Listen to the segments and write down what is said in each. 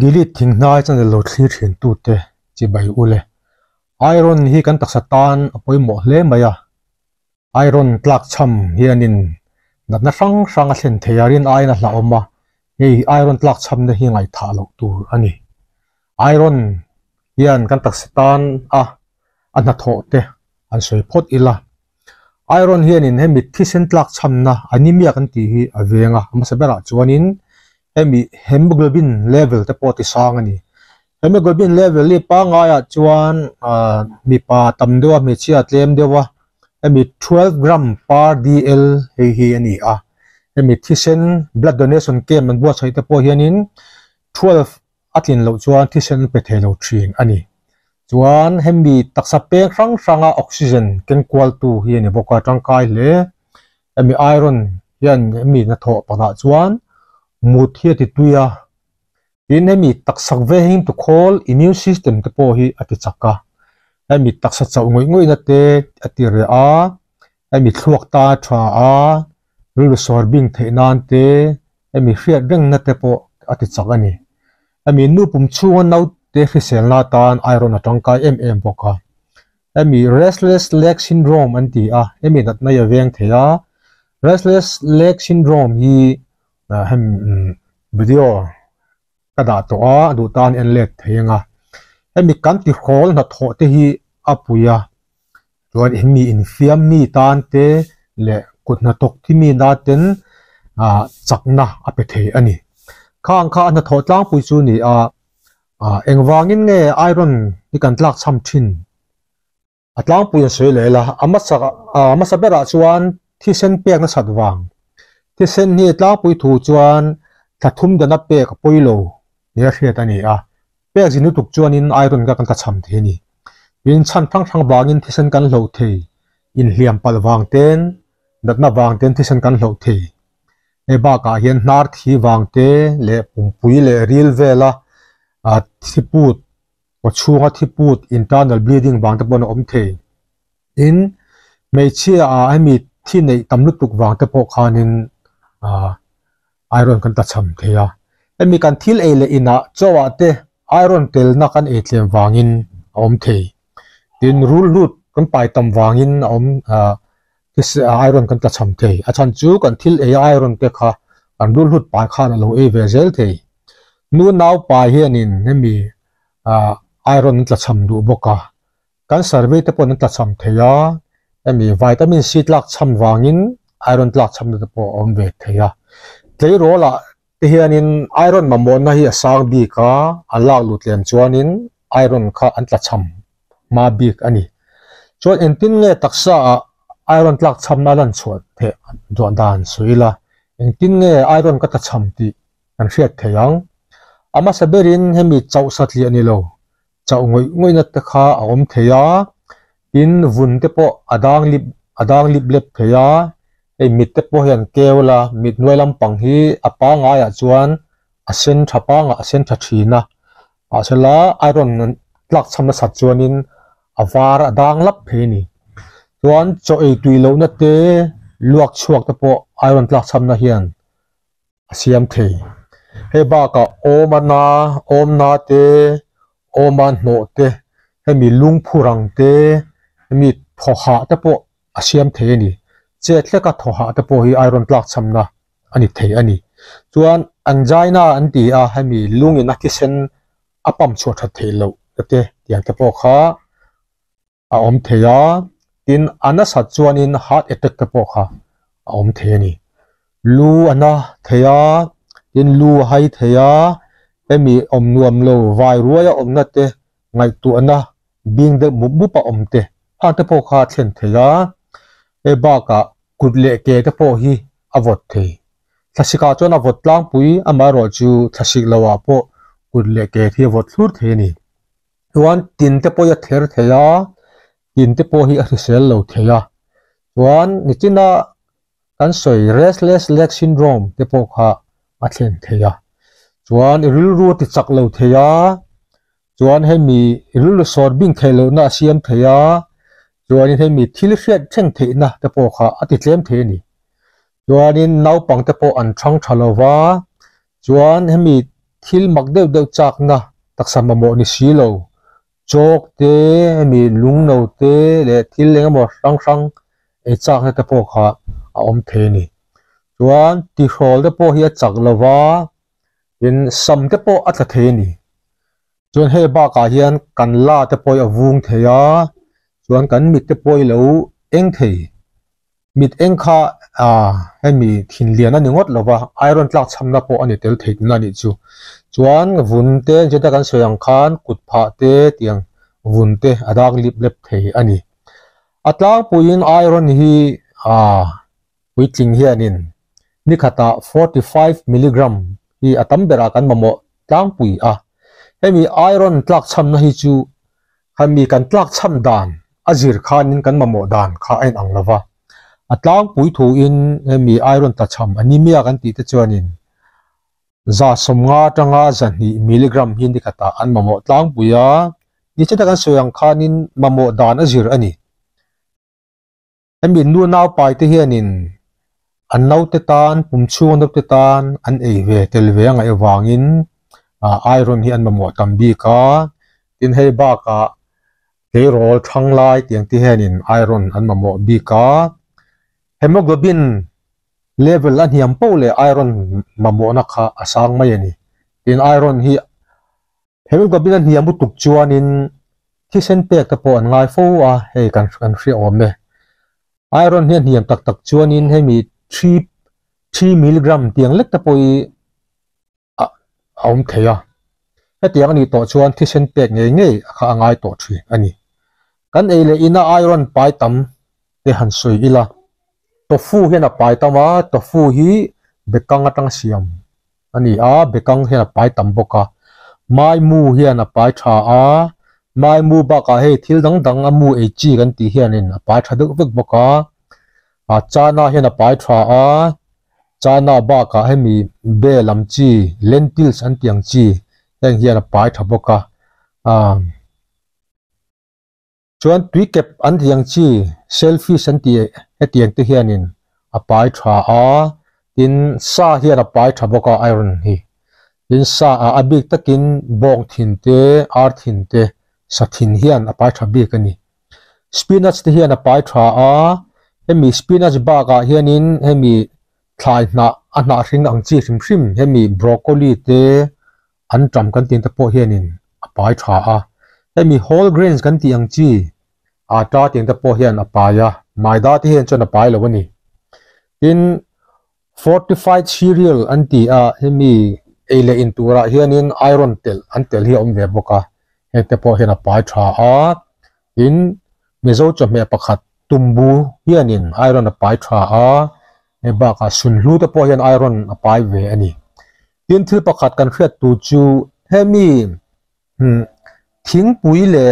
ดิลิทิงนาจันเดลที่เขีนตูเตจีใบอุเลไอรอนฮีกันตักสตานอภัยหมอเล่มายาไอรอนกลักช่มเฮียนินนัดนัฟังสังเส้นเทียรินไอนันละอมมาเฮไอรอนกลักช่มเนี่ยฮีไงท้าลกตูอันนี้ไอรอนเฮียนกันตักสตานอ่ะอันนัทโตเตอันสวยพอดอีละไอรอนเฮียนินเฮมิดที่เส้นกลักช่มนะอันนี้มีกันทีฮีอเวงอ่ะมันจะเป็นอะไรจวนินเฮมีิฮมโกลบินเลเวลที่ปอติสางอันนี้เฮมิโกลบินเลเวลนีปังไงอะจวนอ่ามีปลาตำเดียวมีเชียร์เต็มเดียววะเฮมิ12กรัม per dl เฮียนี่อ่ะเฮมีที่เซน blood donation เกมมันบวชใช้ที่ปอเฮียนิน12อัตินเราจวนที่เซนไปเทลทรีนอันนี้จวนเฮมบีตักสเปงครั้งครั้งอ่ะออกซิเจนกันควอลตูเฮียนี่บอกว่าทางกายเลยเฮมีไอรอนยันเฮมีนัาโถปะละจวน mut hi ti tuya in hemi taksak về hình to call immune system te po hi ati chaka hemi taksa chau ngoi ngoi na te ati re a hemi thuốc ta cho à, lu sor bing the nan te hemi hriat reng na te po ati chaka ni hemi nu pum chua nau te khi sel na tan iron atangka em em boka hemi restless leg syndrome anh à, a hemi đặt nay về anh the à, restless leg syndrome hi นะวิดีโอกระดาษตัวดูตานเอ็นเล็ดเฮงอ่ะให้มีการติคโลนัดโถที่ฮีอาปุยะัวเอ็นมีอินฟิามีตานเตเละกุดนัดตกที่มีนาเต็นอ่าจักนะอาเปเทอันนี้ข้างข้างนัดโถตั้งปุยซูนี่อ่าอ่าเอ็งวางินเงยไอรอนนี่กันลักซ้ำชินอัดลางปุยเสเลยละอามาสักอามาสับเบราชวนที่เส้นเปียกนัดสัตว์วางที่เส้นนี้ตลาปุยถูจวนถัดทุ่มดันเปกปุยโลเนี่ยเขียนอันนี่อ่ะเป็กจินุตุกจวนอินไอรอนกันกระชำเทนี่ยินชันทั้งทั้งบางอินที่เส้นกันโลเทอินเหลี่ยมปัลวางเต้นดัดมาวางเต้นที่เส้นกันโลเทไอบ้ากาเห็นนาร์ที่วางเต้เล่ปุ่มปุยเล่รีลเวล่ะอ่ะที่พูดว่าช่วงที่พูดอินเตอร์เนลบีดิ้งวางตะบนอมเทอินไม่เชื่ออาให้มีที่ในตำลึกตุกวางตะโพคานินไอรอนกันตัดชมเทียแต่มีการทิลเอเลอินะจาวาดเดไอรอนเตลนักันเอเลียมวางินอมเทยดินรูรูดกันไปตั้ำวางินอมคือไอรอนกันตัดชมเทียอาจารย์จู่กันทิลเอไอรอนเตค่ะกันรูรูดไปข้าลูเอเวเซลเทียนู่นเอาไปเฮียนินนี่มีไอรอนตัดชมดูบก้ากันเซอร์วิสเตปนตัดชมเทียแต่มีวิตามินซีตัดชมวางิน iron tlak cham na po om ve t e y a t e i ro la t hianin iron ma mon na hi asang bi ka alak lut lem chuanin iron k a an tla cham ma bik ani chuan en tin nge taksa iron tlak cham na lan chuat the do dan suila en tin nge iron ka ta cham ti an hriat theyang ama saberin hemi chau satli ani lo chau ngoi ngoi na ta kha a om theya in vun te po adang lip adang lip lep theya ไอ้มิดเตปเห็นเกวละมิดนวยลำปังฮีอป้าง่ายจวนอาเซนทับป้างอาเซนทัชีนะอาเซล่าไอรอนนั้นหลักชำนสัจวนินอาวาระดังลับเพนีจวนจะไอตุยโลนัตเตลวกชวกตะปอไอรอนหลักชำนะเฮียนเซียมเทเฮบ้าก็โอมานาโอมนาเตโอมันโนเตให้มีลุงผู้รังเตให้มีพ่อหาตะปอาเซียมเทนี่เจ็ดเล็กก็ถอาตะปูไอรอนปลักสำนะอันนี้เทอันนี้จวนอันใจน่าอันดีอ่ะให้มีลุงอินักที่เซนอปมชวดเทเลวเตะเย่ยงตะพูขาอาอมเทียอินอันนั้นสัจจวนอินฮาร์ดเอตตะพูขาอาอมเทียนี่ลู่อันนะเทียอินลู่ให้เทียให้มีอมนวมโลวายรัวยอมนัดเตะไงตัวอันนะบิงเดมุบบุปะอมเตะหางตะพูขาเช่นเทียเอบ้ากะกุดเลเกตโพฮีอวดเทสิกาจนอวดลางปุยอมารอจูทัศิกลาวาโปกุดเลเกทีอวดสุดเทนี่วันตินเตโพยเทรเทียตินเตโพฮีอริเซลโลเทียวันนีจินะกันสวยเรสเลสเล็กซินโดรมเตโปค่ะมาเทนเทียจวนริลรูติดจักโลเทียจวนให้มีริลสอดบิงเทโลนาเสียมเทียัวนี้ให้มีที่เชื่อเช่นเทนะะตปพอขาอติเลี้ยมเทนี่ตัวนี้เนาปังจะ่พออันช่องชะลวะจวนให้มีที่มักเดือดเดือดจากนะตักสมมติสีโลจกเตมีลุงโนเตและที่เลี้ยงหมดช่องช่องไอจากนะแต่พอขาอมเทนี่จวนที่โชลจะ่พอเฮียจากละวะยินสมจะ่พออัตเทนี่จนให้บ้ากาเฮียนกันล่าจะ่พออวุงเทียส่วนกันมิดจะป่วยแล้วเอ็งเทมิดเอ็งค่ะอ่าให้มีทิ่นเลียนนั่นงดหรอว่าไอรอนกลักชำนะปออันนี้เตลเทนั่นนี่จูจวนวุ่นเต้นจะได้กันเสียงคานกุดผาเต้เตียงวุ่นเต้อดักลิบเล็บเทอันนี้อัตลางปุยนไอรอนฮีอ่าวิจิงเฮียนินนี่ขตา45มิลลิกรัมฮีอัตัมเบรากันมะโมตางปุยอ่ะให้มีไอรอนกลักชำนะฮีจูให้มีการกลักชำดานอจิรข้านินกันมาหมดด่านข้าเองอังลาวาอัตลางปุ๋ยถูอินมีไอรอนตัดชำอันนี้มีอาการตีตะจวนินจาสมงาจังอาจันนี่มิลลิกรัมยินดีกตาอันมาหมดตลางปุ๋ยอ่ะนี่จะดำการสวยงข้านินมาหมดด่านอจิรอันนี้เอ็มบินดูน่าวไปที่เฮนินอันน่าวิดตานปุ่มชูอันดับติดตานอันเอเวเทลเวงไอวางอินไอรอนที่อันมาหมดตั้มบีกาอินเฮียบากาเฮโรลทังไลเตียงที่เห็นินไอรอนอันมาโมบีกาเฮโมโกลบินเลเวลอันเฮีนมปูเลยไอรอนมาอมนักฮาสังไม่ยันี่อินไอรอนฮีเฮโมโกลบินอันเียมบุตุกจวนินที่เส้นเปียกตะปอนไงฟูอาะเฮกันกันเสียอมเมไอรอนเฮียนียมตักตักจวนินให้มีทรีทรีมิลลิกรัมเตียงเล็กตะปอยอ่ะอมเทียเตียงอันนี้ต่อชวนที่เส้นเปียกเงี้ยเงี้ยข้างไงต่อทรีอันนี้ kan ei le ina iron pai tam te han sui ila tofu hian a pai tama tofu hi bekang atang siam ani a bekang hian a pai tam boka mai mu hian a pai tha a mai mu baka he thil dang dang a mu e chi kan ti hian in a pai tha duk vek boka a chana hian a pai tha a chana ba ka he mi be lam chi lentils an tiang chi teng hian a pai tha boka um ชวนตุยเก็บอันทียังชีเซลฟี่สันติเอตียงตัวเฮียนินอบาปท้าอาตินซาเฮียอบาปท้าบกไอรอนฮีตินซาอาบิกตะกินบองถินเตอาร์ถินเตสัถินเฮียนอบาปท้าบีกันนี่สปินัชตัวเฮียนอบาปท้าอาเฮมีสปินัชบากาเฮียนินเฮมีทลายนาอันนารินอังจีริมริมเฮมีบรอกโคลีเตอันจำกันตินตะโพเฮียนินอบาปท้าอาเฮมีโฮลกรีนส์กันตีอังจีอาตราติงตะโพเฮียนอปายะมายดาที่เห็นจนอปายเลยวันนี้อ in fortified cereal อันที่อ่ะเฮมีเอเลอินตัวระเฮียนินไอรอนเตลอันเตลเฮียอมเวบกะเห็ฮตะโพเฮียนอปายชาอ่ะ in เมโซจะมีประคัดตุ่มบูเฮียนินไอรอนอปายชาอ่ะเอบากะสุนลู่ตะโพเฮียนไอรอนอปายเวอันนี้ินที่ประคัดกันเพื่อตูจูเฮมีทิ้งปุ๋ยเลย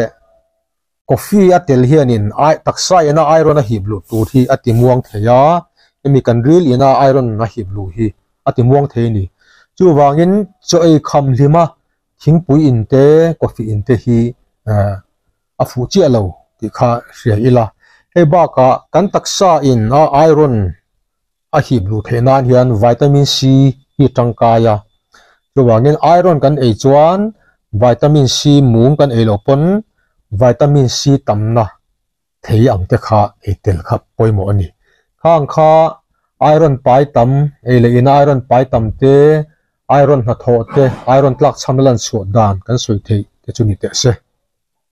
coffee atel hianin ai taksai na iron a hiblu tu thi atimuang theya emi kan ril ina iron na hiblu hi atimuang theini chu wangin cho ei kham lima thingpui in te coffee in te hi a fu chi alo ti kha ria ila he ba ka kan taksa in a iron a hiblu thenan hian vitamin c hi tangkaya chu wangin iron kan ei chuan vitamin c mung kan ei lo pon วิตามินซีต่ำนะทีอังจะาเอเตลครับป่วยหมนี่ข้างข้าไอรอนไปต่ำเอเลอนไอรอนไปต่ำเตไอรอนหัดโหเตไอรอนหลักชำลันสวดดานกันสวยทีแต่จุนิเตเซ